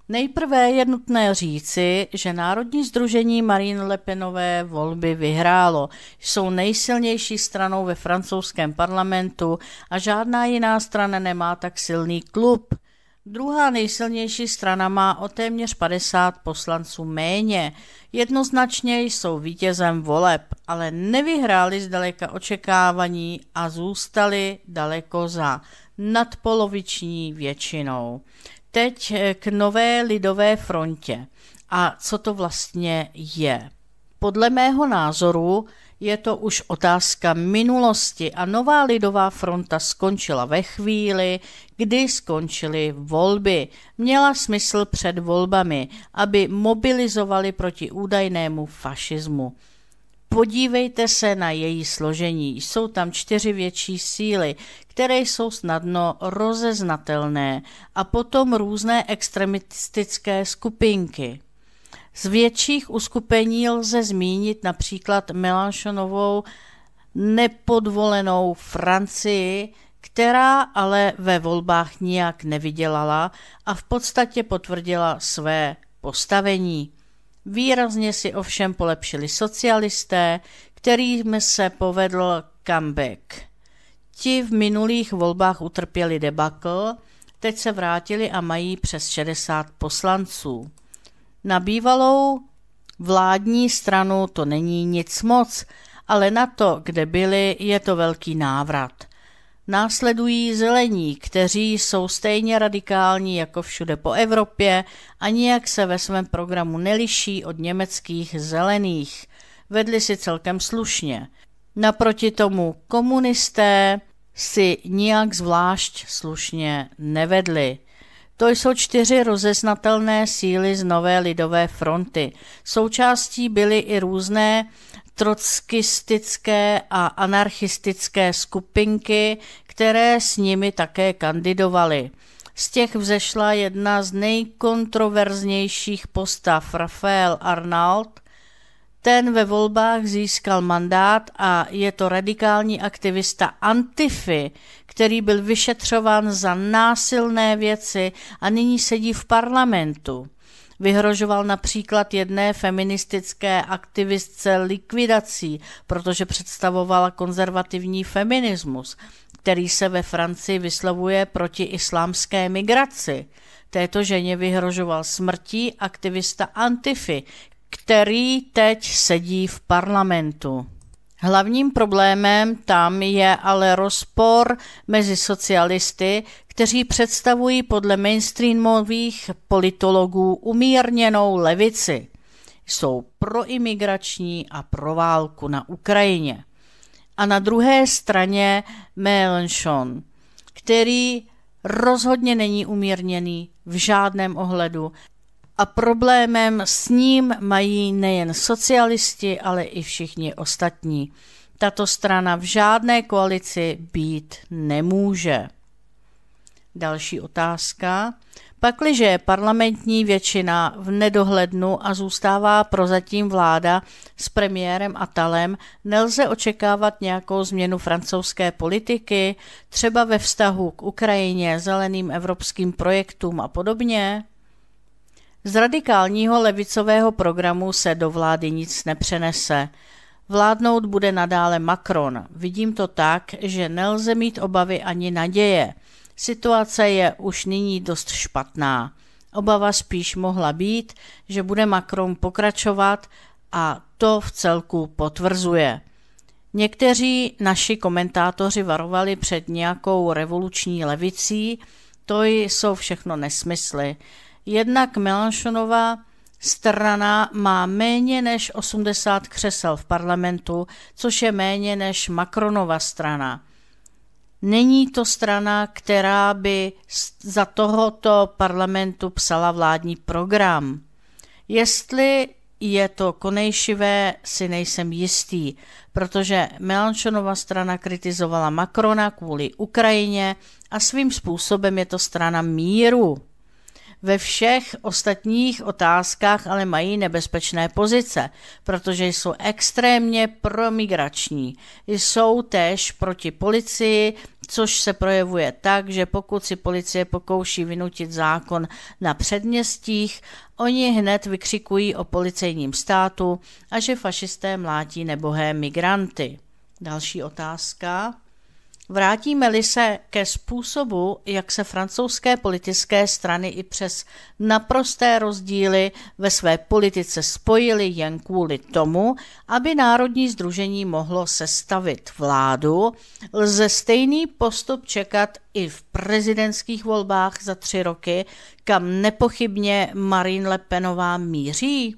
Nejprve je nutné říci, že Národní združení Marine Le Penové volby vyhrálo. Jsou nejsilnější stranou ve francouzském parlamentu a žádná jiná strana nemá tak silný klub – Druhá nejsilnější strana má o téměř 50 poslanců méně. Jednoznačně jsou vítězem voleb, ale nevyhráli zdaleka očekávaní a zůstali daleko za nadpoloviční většinou. Teď eh, k nové lidové frontě. A co to vlastně je? Podle mého názoru je to už otázka minulosti a nová lidová fronta skončila ve chvíli, kdy skončily volby. Měla smysl před volbami, aby mobilizovali proti údajnému fašismu. Podívejte se na její složení. Jsou tam čtyři větší síly, které jsou snadno rozeznatelné a potom různé extremistické skupinky. Z větších uskupení lze zmínit například Melanchonovou nepodvolenou Francii, která ale ve volbách nijak nevydělala a v podstatě potvrdila své postavení. Výrazně si ovšem polepšili socialisté, kterým se povedl comeback. Ti v minulých volbách utrpěli debakl, teď se vrátili a mají přes 60 poslanců. Na bývalou vládní stranu to není nic moc, ale na to, kde byli, je to velký návrat. Následují zelení, kteří jsou stejně radikální jako všude po Evropě a nijak se ve svém programu neliší od německých zelených. Vedli si celkem slušně. Naproti tomu komunisté si nijak zvlášť slušně nevedli. To jsou čtyři rozeznatelné síly z Nové lidové fronty. Součástí byly i různé trockistické a anarchistické skupinky, které s nimi také kandidovaly. Z těch vzešla jedna z nejkontroverznějších postav Rafael Arnault. Ten ve volbách získal mandát a je to radikální aktivista Antify, který byl vyšetřován za násilné věci a nyní sedí v parlamentu. Vyhrožoval například jedné feministické aktivistce likvidací, protože představovala konzervativní feminismus, který se ve Francii vyslovuje proti islámské migraci. Této ženě vyhrožoval smrtí aktivista Antify, který teď sedí v parlamentu. Hlavním problémem tam je ale rozpor mezi socialisty, kteří představují podle mainstreamových politologů umírněnou levici. Jsou proimigrační a pro válku na Ukrajině. A na druhé straně Mélenchon, který rozhodně není umírněný v žádném ohledu a problémem s ním mají nejen socialisti, ale i všichni ostatní. Tato strana v žádné koalici být nemůže. Další otázka. Pakliže je parlamentní většina v nedohlednu a zůstává prozatím vláda s premiérem Atalem, nelze očekávat nějakou změnu francouzské politiky, třeba ve vztahu k Ukrajině, zeleným evropským projektům a podobně? Z radikálního levicového programu se do vlády nic nepřenese. Vládnout bude nadále Macron. Vidím to tak, že nelze mít obavy ani naděje. Situace je už nyní dost špatná. Obava spíš mohla být, že bude Macron pokračovat a to v celku potvrzuje. Někteří naši komentátoři varovali před nějakou revoluční levicí, to jsou všechno nesmysly. Jednak Melanchonova strana má méně než 80 křesel v parlamentu, což je méně než Macronova strana. Není to strana, která by za tohoto parlamentu psala vládní program. Jestli je to konejšivé, si nejsem jistý, protože Melanchonova strana kritizovala Macrona kvůli Ukrajině a svým způsobem je to strana míru. Ve všech ostatních otázkách ale mají nebezpečné pozice, protože jsou extrémně promigrační. Jsou též proti policii, což se projevuje tak, že pokud si policie pokouší vynutit zákon na předměstích, oni hned vykřikují o policejním státu a že fašisté mlátí nebohé migranty. Další otázka. Vrátíme-li se ke způsobu, jak se francouzské politické strany i přes naprosté rozdíly ve své politice spojily jen kvůli tomu, aby Národní združení mohlo sestavit vládu, lze stejný postup čekat i v prezidentských volbách za tři roky, kam nepochybně Marine Le Penová míří.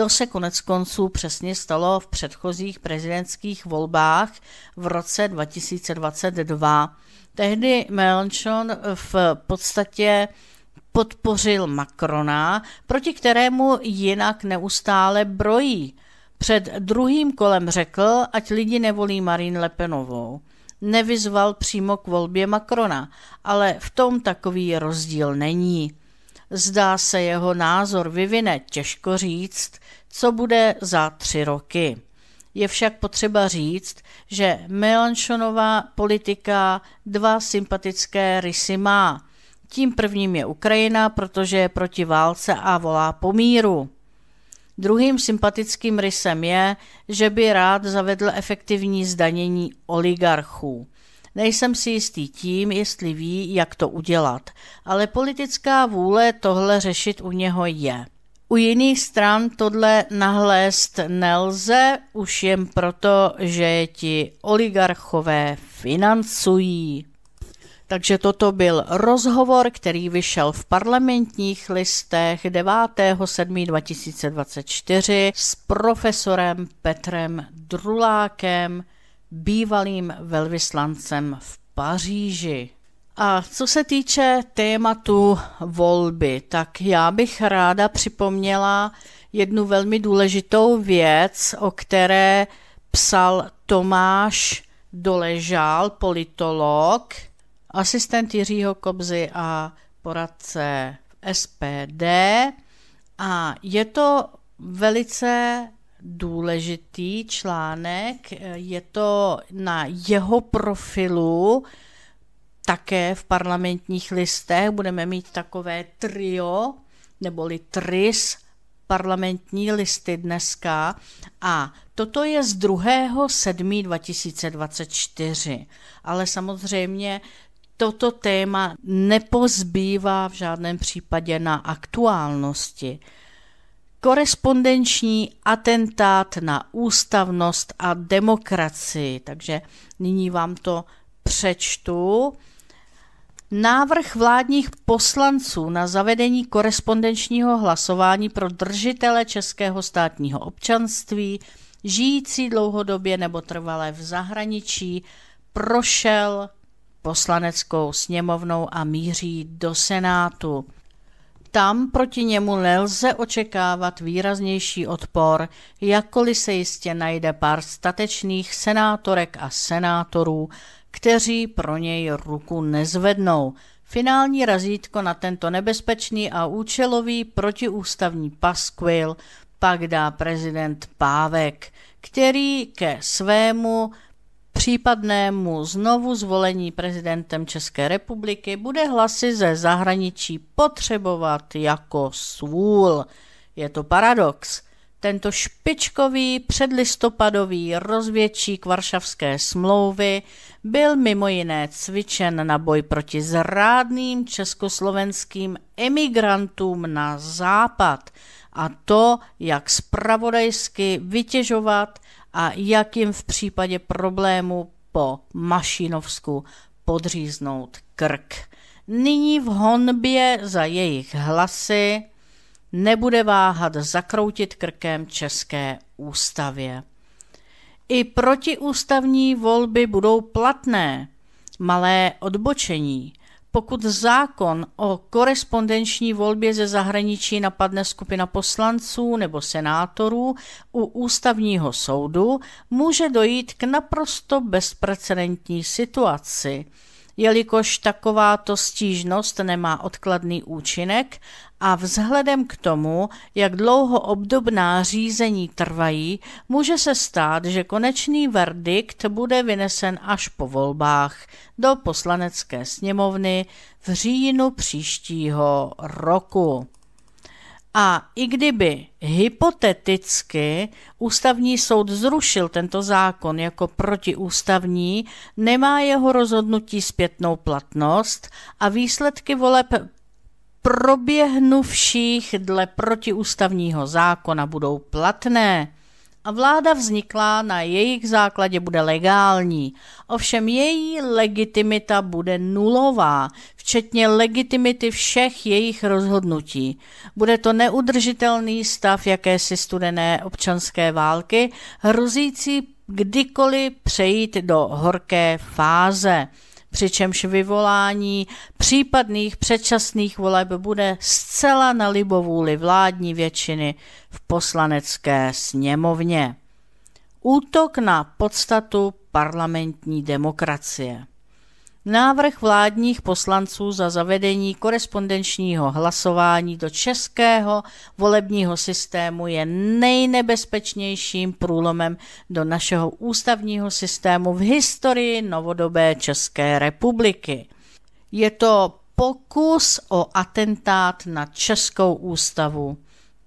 To se konec konců přesně stalo v předchozích prezidentských volbách v roce 2022. Tehdy Melanchon v podstatě podpořil Macrona, proti kterému jinak neustále brojí. Před druhým kolem řekl, ať lidi nevolí Marine Le Penovou. Nevyzval přímo k volbě Macrona, ale v tom takový rozdíl není. Zdá se jeho názor vyvine, těžko říct, co bude za tři roky. Je však potřeba říct, že Melanchonová politika dva sympatické rysy má. Tím prvním je Ukrajina, protože je proti válce a volá po míru. Druhým sympatickým rysem je, že by rád zavedl efektivní zdanění oligarchů. Nejsem si jistý tím, jestli ví, jak to udělat, ale politická vůle tohle řešit u něho je. U jiných stran tohle nahlést nelze, už jen proto, že ti oligarchové financují. Takže toto byl rozhovor, který vyšel v parlamentních listech 9.7.2024 s profesorem Petrem Drulákem, bývalým velvyslancem v Paříži. A co se týče tématu volby, tak já bych ráda připomněla jednu velmi důležitou věc, o které psal Tomáš Doležal, politolog, asistent Jiřího Kobzy a poradce SPD. A je to velice důležitý článek, je to na jeho profilu také v parlamentních listech budeme mít takové trio, neboli tris parlamentní listy dneska a toto je z 2.7.2024. 2024. Ale samozřejmě toto téma nepozbývá v žádném případě na aktuálnosti. Korespondenční atentát na ústavnost a demokracii. Takže nyní vám to přečtu. Návrh vládních poslanců na zavedení korespondenčního hlasování pro držitele českého státního občanství, žijící dlouhodobě nebo trvalé v zahraničí, prošel poslaneckou sněmovnou a míří do Senátu. Tam proti němu nelze očekávat výraznější odpor, jakkoliv se jistě najde pár statečných senátorek a senátorů, kteří pro něj ruku nezvednou. Finální razítko na tento nebezpečný a účelový protiústavní paskvil pak dá prezident Pávek, který ke svému případnému znovu zvolení prezidentem České republiky bude hlasy ze zahraničí potřebovat jako svůl. Je to paradox tento špičkový předlistopadový rozvědčík Varšavské smlouvy byl mimo jiné cvičen na boj proti zrádným československým emigrantům na západ a to, jak spravodajsky vytěžovat a jak jim v případě problému po Mašinovsku podříznout krk. Nyní v honbě za jejich hlasy nebude váhat zakroutit krkem České ústavě. I protiústavní volby budou platné, malé odbočení. Pokud zákon o korespondenční volbě ze zahraničí napadne skupina poslanců nebo senátorů u ústavního soudu, může dojít k naprosto bezprecedentní situaci jelikož takováto stížnost nemá odkladný účinek a vzhledem k tomu, jak dlouho obdobná řízení trvají, může se stát, že konečný verdikt bude vynesen až po volbách do poslanecké sněmovny v říjnu příštího roku. A i kdyby hypoteticky ústavní soud zrušil tento zákon jako protiústavní, nemá jeho rozhodnutí zpětnou platnost a výsledky voleb proběhnuvších dle protiústavního zákona budou platné a vláda vzniklá na jejich základě bude legální. Ovšem její legitimita bude nulová, včetně legitimity všech jejich rozhodnutí. Bude to neudržitelný stav jakési studené občanské války, hrozící kdykoliv přejít do horké fáze přičemž vyvolání případných předčasných voleb bude zcela na libovůli vládní většiny v poslanecké sněmovně. Útok na podstatu parlamentní demokracie. Návrh vládních poslanců za zavedení korespondenčního hlasování do českého volebního systému je nejnebezpečnějším průlomem do našeho ústavního systému v historii novodobé České republiky. Je to pokus o atentát na Českou ústavu,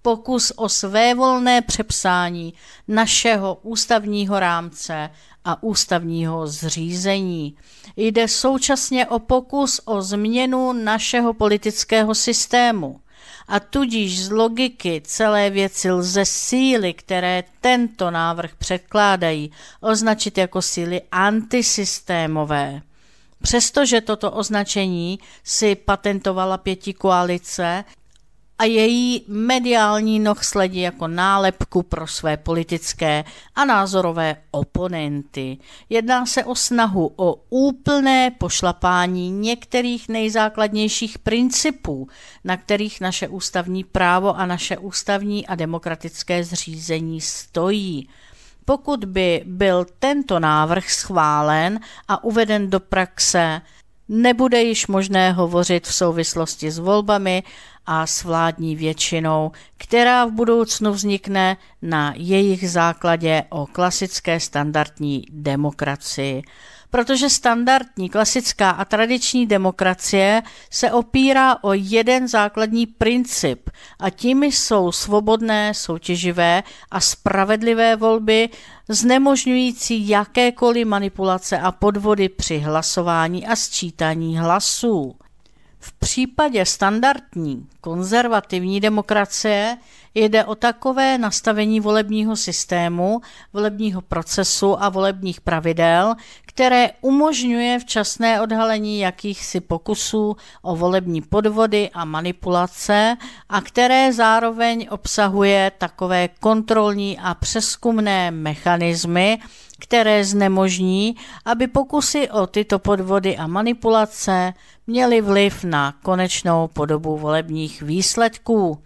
pokus o svévolné přepsání našeho ústavního rámce a ústavního zřízení. Jde současně o pokus o změnu našeho politického systému. A tudíž z logiky celé věci lze síly, které tento návrh předkládají, označit jako síly antisystémové. Přestože toto označení si patentovala pěti koalice, a její mediální noh sledí jako nálepku pro své politické a názorové oponenty. Jedná se o snahu o úplné pošlapání některých nejzákladnějších principů, na kterých naše ústavní právo a naše ústavní a demokratické zřízení stojí. Pokud by byl tento návrh schválen a uveden do praxe, nebude již možné hovořit v souvislosti s volbami a s vládní většinou, která v budoucnu vznikne na jejich základě o klasické standardní demokracii protože standardní, klasická a tradiční demokracie se opírá o jeden základní princip a tím jsou svobodné, soutěživé a spravedlivé volby, znemožňující jakékoliv manipulace a podvody při hlasování a sčítání hlasů. V případě standardní konzervativní demokracie Jde o takové nastavení volebního systému, volebního procesu a volebních pravidel, které umožňuje včasné odhalení jakýchsi pokusů o volební podvody a manipulace a které zároveň obsahuje takové kontrolní a přeskumné mechanismy, které znemožní, aby pokusy o tyto podvody a manipulace měly vliv na konečnou podobu volebních výsledků.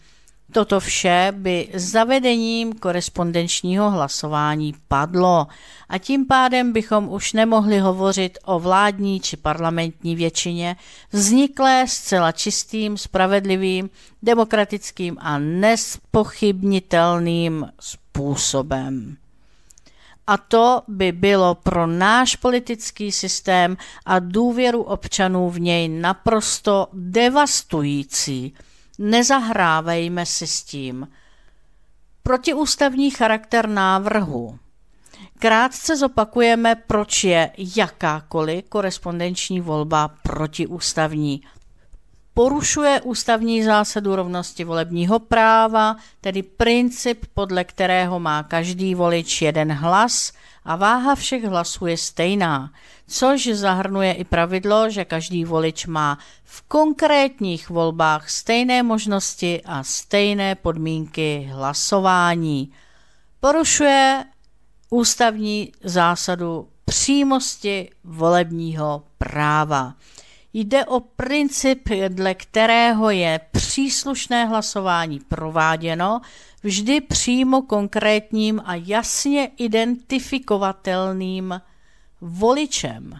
Toto vše by zavedením korespondenčního hlasování padlo a tím pádem bychom už nemohli hovořit o vládní či parlamentní většině vzniklé zcela čistým, spravedlivým, demokratickým a nespochybnitelným způsobem. A to by bylo pro náš politický systém a důvěru občanů v něj naprosto devastující – Nezahrávejme si s tím. Protiústavní charakter návrhu. Krátce zopakujeme, proč je jakákoliv korespondenční volba protiústavní. Porušuje ústavní zásadu rovnosti volebního práva, tedy princip, podle kterého má každý volič jeden hlas a váha všech hlasů je stejná, což zahrnuje i pravidlo, že každý volič má v konkrétních volbách stejné možnosti a stejné podmínky hlasování. Porušuje ústavní zásadu přímosti volebního práva. Jde o princip, dle kterého je příslušné hlasování prováděno vždy přímo konkrétním a jasně identifikovatelným voličem.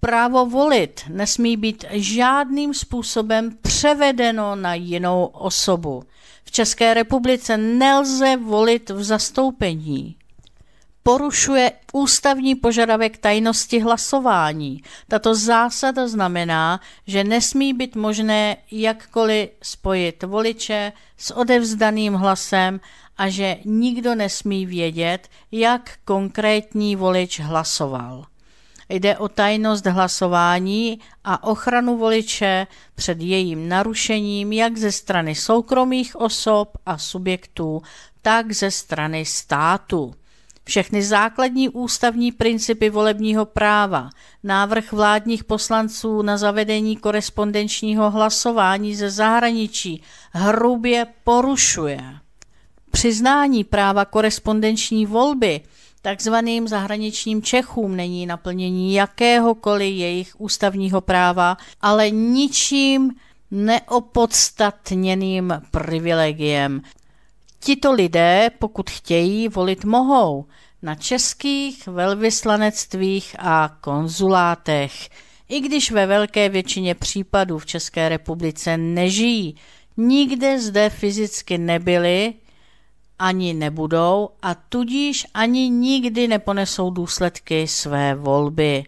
Právo volit nesmí být žádným způsobem převedeno na jinou osobu. V České republice nelze volit v zastoupení porušuje ústavní požadavek tajnosti hlasování. Tato zásada znamená, že nesmí být možné jakkoliv spojit voliče s odevzdaným hlasem a že nikdo nesmí vědět, jak konkrétní volič hlasoval. Jde o tajnost hlasování a ochranu voliče před jejím narušením jak ze strany soukromých osob a subjektů, tak ze strany státu všechny základní ústavní principy volebního práva, návrh vládních poslanců na zavedení korespondenčního hlasování ze zahraničí hrubě porušuje. Přiznání práva korespondenční volby takzvaným zahraničním Čechům není naplnění jakéhokoliv jejich ústavního práva, ale ničím neopodstatněným privilegiem, Tito lidé, pokud chtějí, volit mohou na českých velvyslanectvích a konzulátech, i když ve velké většině případů v České republice nežijí. Nikde zde fyzicky nebyli, ani nebudou a tudíž ani nikdy neponesou důsledky své volby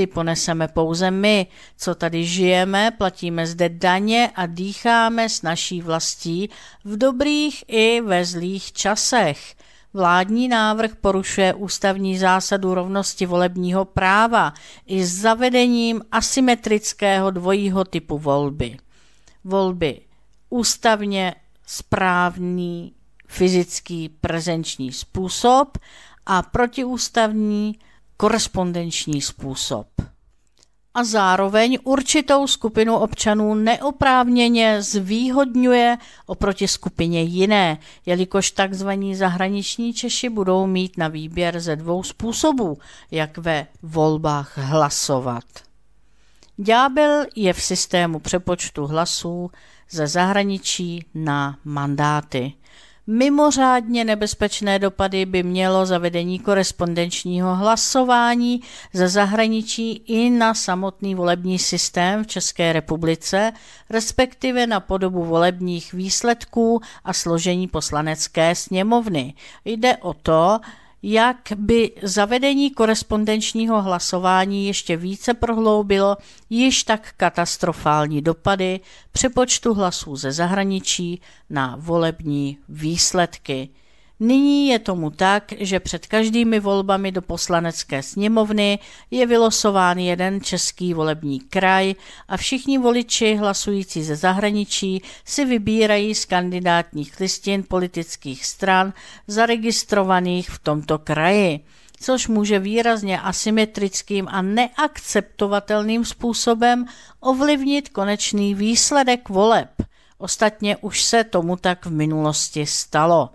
tresty poneseme pouze my, co tady žijeme, platíme zde daně a dýcháme s naší vlastí v dobrých i ve zlých časech. Vládní návrh porušuje ústavní zásadu rovnosti volebního práva i s zavedením asymetrického dvojího typu volby. Volby ústavně správný fyzický prezenční způsob a protiústavní korespondenční způsob. A zároveň určitou skupinu občanů neoprávněně zvýhodňuje oproti skupině jiné, jelikož tzv. zahraniční Češi budou mít na výběr ze dvou způsobů, jak ve volbách hlasovat. Ďábel je v systému přepočtu hlasů ze zahraničí na mandáty. Mimořádně nebezpečné dopady by mělo zavedení korespondenčního hlasování ze zahraničí i na samotný volební systém v České republice, respektive na podobu volebních výsledků a složení poslanecké sněmovny. Jde o to, jak by zavedení korespondenčního hlasování ještě více prohloubilo již tak katastrofální dopady přepočtu hlasů ze zahraničí na volební výsledky. Nyní je tomu tak, že před každými volbami do poslanecké sněmovny je vylosován jeden český volební kraj a všichni voliči hlasující ze zahraničí si vybírají z kandidátních listin politických stran zaregistrovaných v tomto kraji což může výrazně asymetrickým a neakceptovatelným způsobem ovlivnit konečný výsledek voleb. Ostatně už se tomu tak v minulosti stalo.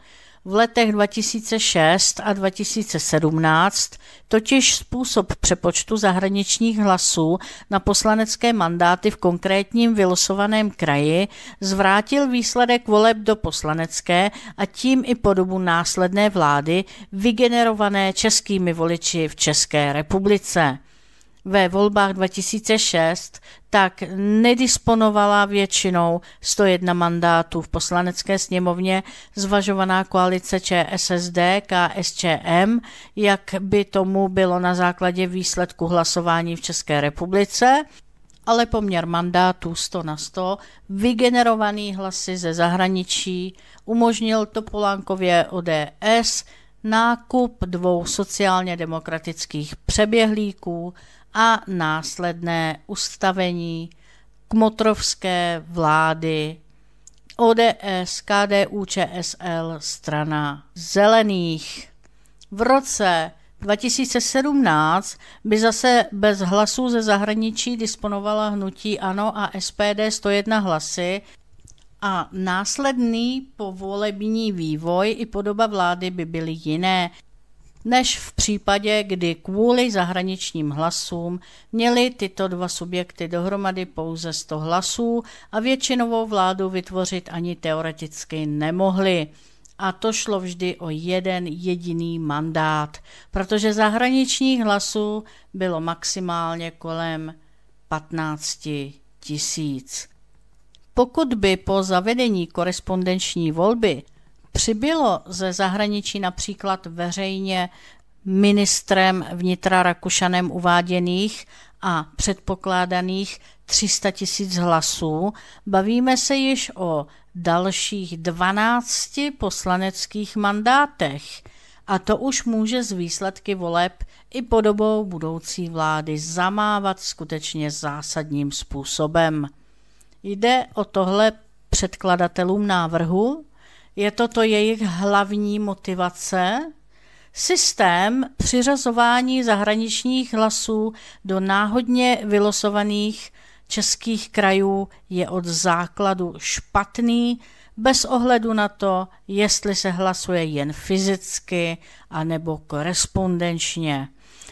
V letech 2006 a 2017 totiž způsob přepočtu zahraničních hlasů na poslanecké mandáty v konkrétním vylosovaném kraji zvrátil výsledek voleb do poslanecké a tím i podobu následné vlády vygenerované českými voliči v České republice ve volbách 2006, tak nedisponovala většinou 101 mandátů v poslanecké sněmovně zvažovaná koalice ČSSD, KSČM, jak by tomu bylo na základě výsledku hlasování v České republice, ale poměr mandátů 100 na 100, vygenerovaný hlasy ze zahraničí, umožnil Topolánkově ODS nákup dvou sociálně demokratických přeběhlíků a následné ustavení kmotrovské vlády ODS, KDU, ČSL, strana zelených. V roce 2017 by zase bez hlasů ze zahraničí disponovala hnutí ANO a SPD 101 hlasy a následný povolební vývoj i podoba vlády by byly jiné než v případě, kdy kvůli zahraničním hlasům měly tyto dva subjekty dohromady pouze 100 hlasů a většinovou vládu vytvořit ani teoreticky nemohly. A to šlo vždy o jeden jediný mandát, protože zahraničních hlasů bylo maximálně kolem 15 tisíc. Pokud by po zavedení korespondenční volby přibylo ze zahraničí například veřejně ministrem vnitra Rakušanem uváděných a předpokládaných 300 tisíc hlasů, bavíme se již o dalších 12 poslaneckých mandátech. A to už může z výsledky voleb i podobou budoucí vlády zamávat skutečně zásadním způsobem. Jde o tohle předkladatelům návrhu, je to to jejich hlavní motivace? Systém přiřazování zahraničních hlasů do náhodně vylosovaných českých krajů je od základu špatný, bez ohledu na to, jestli se hlasuje jen fyzicky anebo korespondenčně.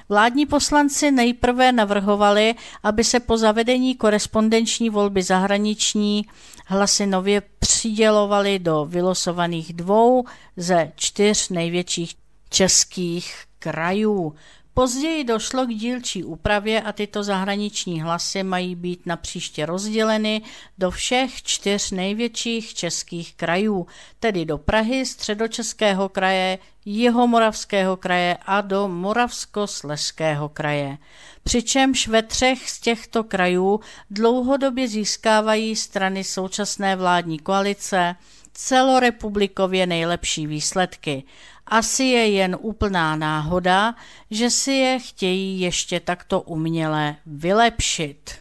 Vládní poslanci nejprve navrhovali, aby se po zavedení korespondenční volby zahraniční hlasy nově přidělovaly do vylosovaných dvou ze čtyř největších českých krajů. Později došlo k dílčí úpravě a tyto zahraniční hlasy mají být na příště rozděleny do všech čtyř největších českých krajů, tedy do Prahy, Středočeského kraje, Jihomoravského kraje a do Moravskosleského kraje. Přičemž ve třech z těchto krajů dlouhodobě získávají strany současné vládní koalice celorepublikově nejlepší výsledky. Asi je jen úplná náhoda, že si je chtějí ještě takto uměle vylepšit.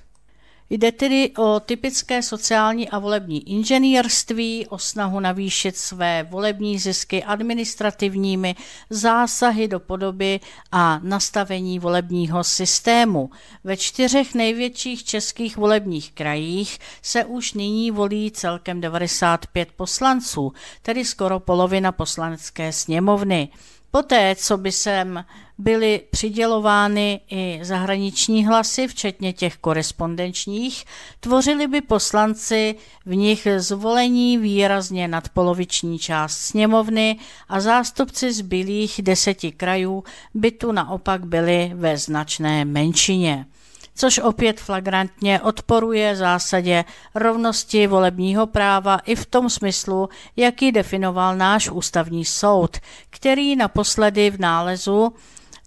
Jde tedy o typické sociální a volební inženýrství, o snahu navýšit své volební zisky administrativními zásahy do podoby a nastavení volebního systému. Ve čtyřech největších českých volebních krajích se už nyní volí celkem 95 poslanců, tedy skoro polovina poslanecké sněmovny. Poté, co by sem byly přidělovány i zahraniční hlasy, včetně těch korespondenčních, tvořili by poslanci v nich zvolení výrazně poloviční část sněmovny a zástupci zbylých deseti krajů by tu naopak byli ve značné menšině což opět flagrantně odporuje zásadě rovnosti volebního práva i v tom smyslu, jaký definoval náš ústavní soud, který naposledy v nálezu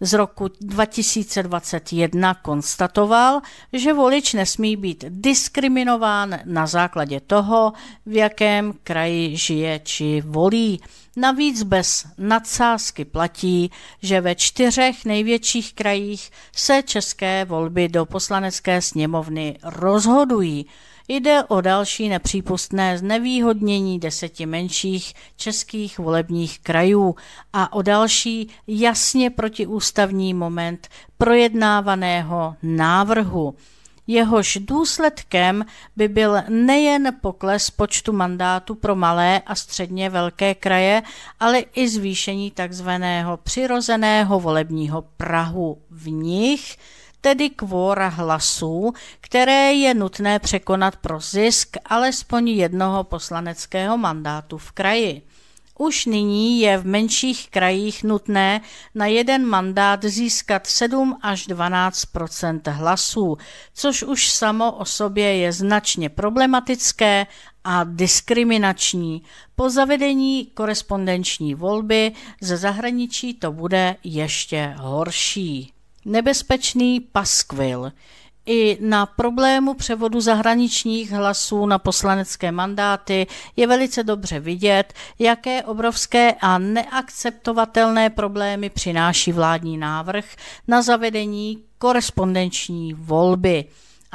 z roku 2021 konstatoval, že volič nesmí být diskriminován na základě toho, v jakém kraji žije či volí. Navíc bez nadsázky platí, že ve čtyřech největších krajích se české volby do poslanecké sněmovny rozhodují. Jde o další nepřípustné znevýhodnění deseti menších českých volebních krajů a o další jasně protiústavní moment projednávaného návrhu jehož důsledkem by byl nejen pokles počtu mandátů pro malé a středně velké kraje, ale i zvýšení tzv. přirozeného volebního prahu v nich, tedy kvóra hlasů, které je nutné překonat pro zisk alespoň jednoho poslaneckého mandátu v kraji. Už nyní je v menších krajích nutné na jeden mandát získat 7 až 12 hlasů, což už samo o sobě je značně problematické a diskriminační. Po zavedení korespondenční volby ze zahraničí to bude ještě horší. Nebezpečný paskvil i na problému převodu zahraničních hlasů na poslanecké mandáty je velice dobře vidět, jaké obrovské a neakceptovatelné problémy přináší vládní návrh na zavedení korespondenční volby.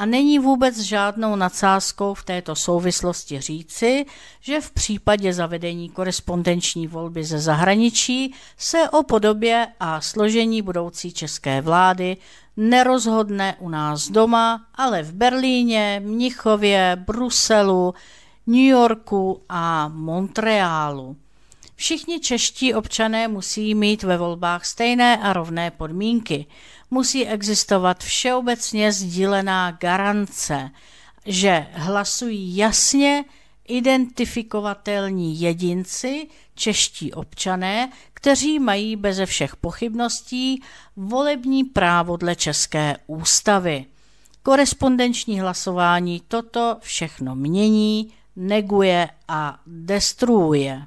A není vůbec žádnou nadsázkou v této souvislosti říci, že v případě zavedení korespondenční volby ze zahraničí se o podobě a složení budoucí české vlády nerozhodne u nás doma, ale v Berlíně, Mnichově, Bruselu, New Yorku a Montrealu. Všichni čeští občané musí mít ve volbách stejné a rovné podmínky musí existovat všeobecně sdílená garance, že hlasují jasně identifikovatelní jedinci, čeští občané, kteří mají beze všech pochybností volební právo dle České ústavy. Korespondenční hlasování toto všechno mění, neguje a destruuje.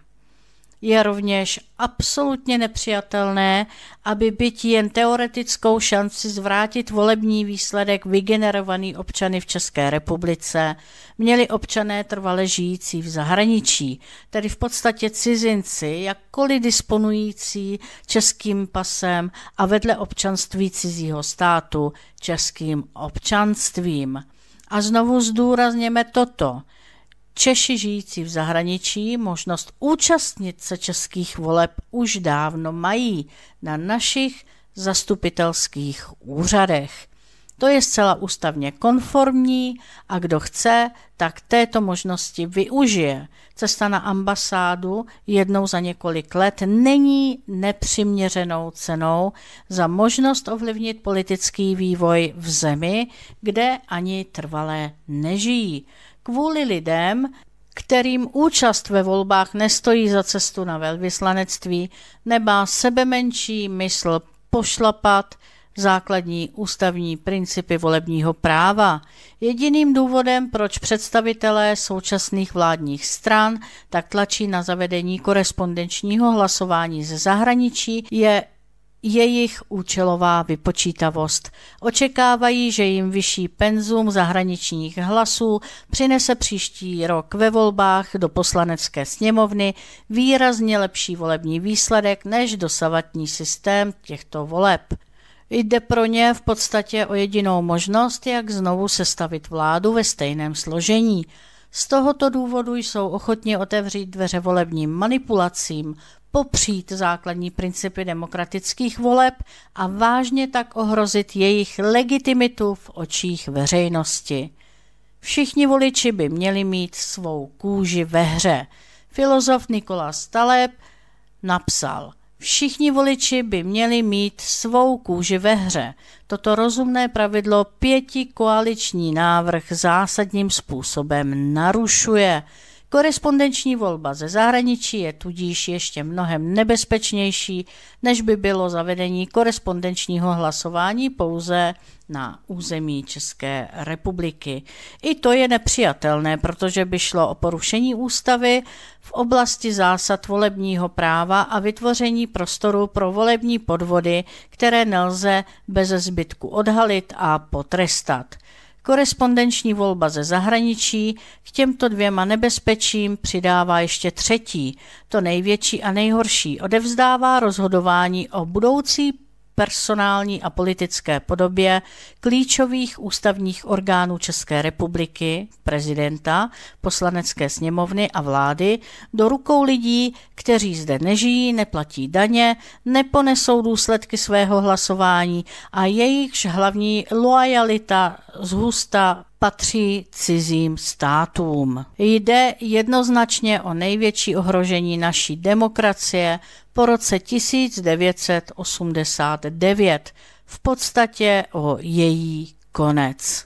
Je rovněž absolutně nepřijatelné, aby byt jen teoretickou šanci zvrátit volební výsledek vygenerovaný občany v České republice měli občané trvale žijící v zahraničí, tedy v podstatě cizinci, jakkoliv disponující českým pasem a vedle občanství cizího státu českým občanstvím. A znovu zdůrazněme toto – Češi žijící v zahraničí možnost účastnit se českých voleb už dávno mají na našich zastupitelských úřadech. To je zcela ústavně konformní a kdo chce, tak této možnosti využije. Cesta na ambasádu jednou za několik let není nepřiměřenou cenou za možnost ovlivnit politický vývoj v zemi, kde ani trvalé nežijí kvůli lidem, kterým účast ve volbách nestojí za cestu na velvyslanectví, nebá menší mysl pošlapat základní ústavní principy volebního práva. Jediným důvodem, proč představitelé současných vládních stran tak tlačí na zavedení korespondenčního hlasování ze zahraničí, je jejich účelová vypočítavost. Očekávají, že jim vyšší penzum zahraničních hlasů přinese příští rok ve volbách do poslanecké sněmovny výrazně lepší volební výsledek než dosavatní systém těchto voleb. Jde pro ně v podstatě o jedinou možnost, jak znovu sestavit vládu ve stejném složení – z tohoto důvodu jsou ochotni otevřít dveře volebním manipulacím, popřít základní principy demokratických voleb a vážně tak ohrozit jejich legitimitu v očích veřejnosti. Všichni voliči by měli mít svou kůži ve hře. Filozof Nikola Staleb napsal – Všichni voliči by měli mít svou kůži ve hře. Toto rozumné pravidlo pěti koaliční návrh zásadním způsobem narušuje. Korespondenční volba ze zahraničí je tudíž ještě mnohem nebezpečnější, než by bylo zavedení korespondenčního hlasování pouze na území České republiky. I to je nepřijatelné, protože by šlo o porušení ústavy v oblasti zásad volebního práva a vytvoření prostoru pro volební podvody, které nelze bez zbytku odhalit a potrestat. Korespondenční volba ze zahraničí k těmto dvěma nebezpečím přidává ještě třetí, to největší a nejhorší, odevzdává rozhodování o budoucí personální a politické podobě klíčových ústavních orgánů České republiky, prezidenta, poslanecké sněmovny a vlády do rukou lidí, kteří zde nežijí, neplatí daně, neponesou důsledky svého hlasování a jejichž hlavní loajalita, zhusta patří cizím státům. Jde jednoznačně o největší ohrožení naší demokracie po roce 1989, v podstatě o její konec.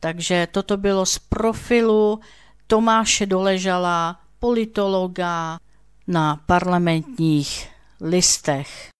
Takže toto bylo z profilu Tomáše Doležala, politologa na parlamentních listech.